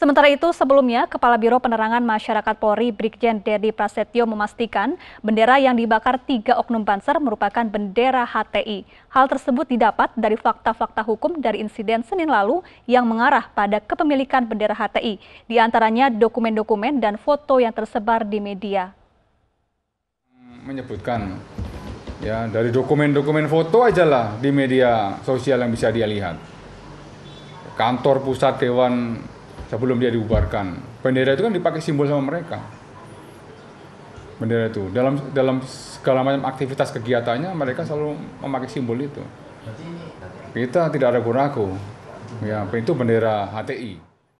Sementara itu, sebelumnya Kepala Biro Penerangan Masyarakat Polri Brigjen Dedi Prasetyo memastikan bendera yang dibakar tiga oknum banser merupakan bendera HTI. Hal tersebut didapat dari fakta-fakta hukum dari insiden Senin lalu yang mengarah pada kepemilikan bendera HTI, di antaranya dokumen-dokumen dan foto yang tersebar di media. Menyebutkan ya dari dokumen-dokumen foto aja lah di media sosial yang bisa dia lihat. Kantor pusat Dewan sebelum dia dibubarkan. Bendera itu kan dipakai simbol sama mereka. Bendera itu dalam dalam segala macam aktivitas kegiatannya mereka selalu memakai simbol itu. Kita tidak ragu-ragu. Ya, itu bendera HTI.